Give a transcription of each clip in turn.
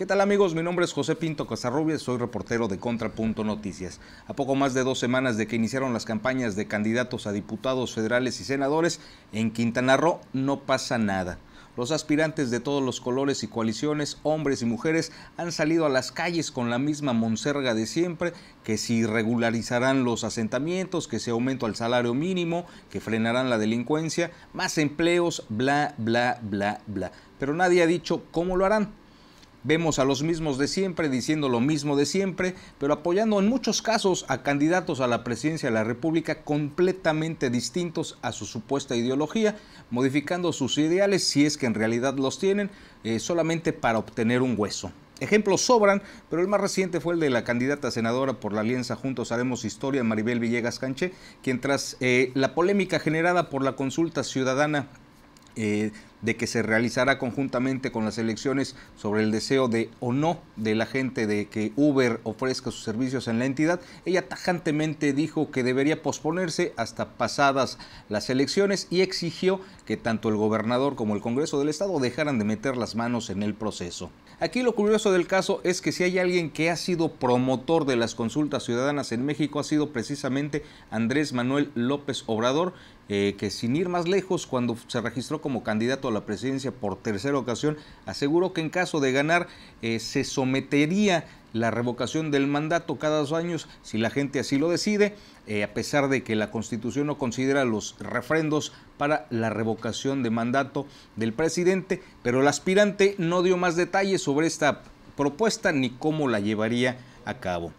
¿Qué tal amigos? Mi nombre es José Pinto Casarrubias, soy reportero de Contrapunto Noticias. A poco más de dos semanas de que iniciaron las campañas de candidatos a diputados federales y senadores, en Quintana Roo no pasa nada. Los aspirantes de todos los colores y coaliciones, hombres y mujeres, han salido a las calles con la misma monserga de siempre, que si regularizarán los asentamientos, que se aumenta el salario mínimo, que frenarán la delincuencia, más empleos, bla, bla, bla, bla. Pero nadie ha dicho cómo lo harán. Vemos a los mismos de siempre diciendo lo mismo de siempre, pero apoyando en muchos casos a candidatos a la presidencia de la República completamente distintos a su supuesta ideología, modificando sus ideales, si es que en realidad los tienen, eh, solamente para obtener un hueso. Ejemplos sobran, pero el más reciente fue el de la candidata senadora por la Alianza Juntos Haremos Historia, Maribel Villegas Canché, quien tras eh, la polémica generada por la consulta ciudadana eh, de que se realizará conjuntamente con las elecciones sobre el deseo de o no de la gente de que Uber ofrezca sus servicios en la entidad, ella tajantemente dijo que debería posponerse hasta pasadas las elecciones y exigió que tanto el gobernador como el Congreso del Estado dejaran de meter las manos en el proceso. Aquí lo curioso del caso es que si hay alguien que ha sido promotor de las consultas ciudadanas en México ha sido precisamente Andrés Manuel López Obrador, eh, que sin ir más lejos, cuando se registró como candidato la presidencia por tercera ocasión, aseguró que en caso de ganar eh, se sometería la revocación del mandato cada dos años, si la gente así lo decide, eh, a pesar de que la Constitución no considera los refrendos para la revocación de mandato del presidente, pero el aspirante no dio más detalles sobre esta propuesta ni cómo la llevaría a cabo.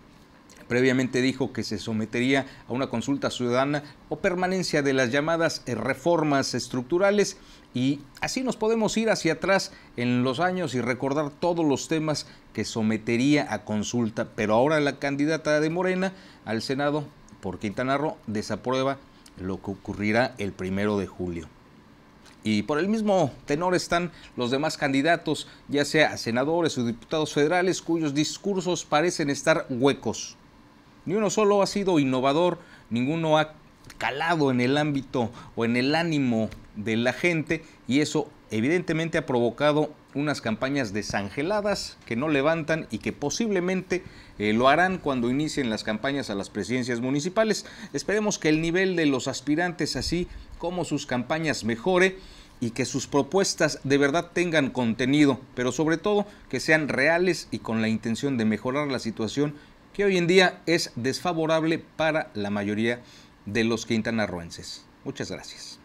Previamente dijo que se sometería a una consulta ciudadana o permanencia de las llamadas eh, reformas estructurales y así nos podemos ir hacia atrás en los años y recordar todos los temas que sometería a consulta. Pero ahora la candidata de Morena al Senado por Quintana Roo desaprueba lo que ocurrirá el primero de julio. Y por el mismo tenor están los demás candidatos, ya sea senadores o diputados federales, cuyos discursos parecen estar huecos. Ni uno solo ha sido innovador, ninguno ha calado en el ámbito o en el ánimo de la gente y eso evidentemente ha provocado unas campañas desangeladas que no levantan y que posiblemente eh, lo harán cuando inicien las campañas a las presidencias municipales. Esperemos que el nivel de los aspirantes así como sus campañas mejore y que sus propuestas de verdad tengan contenido, pero sobre todo que sean reales y con la intención de mejorar la situación que hoy en día es desfavorable para la mayoría de los quintanarroenses. Muchas gracias.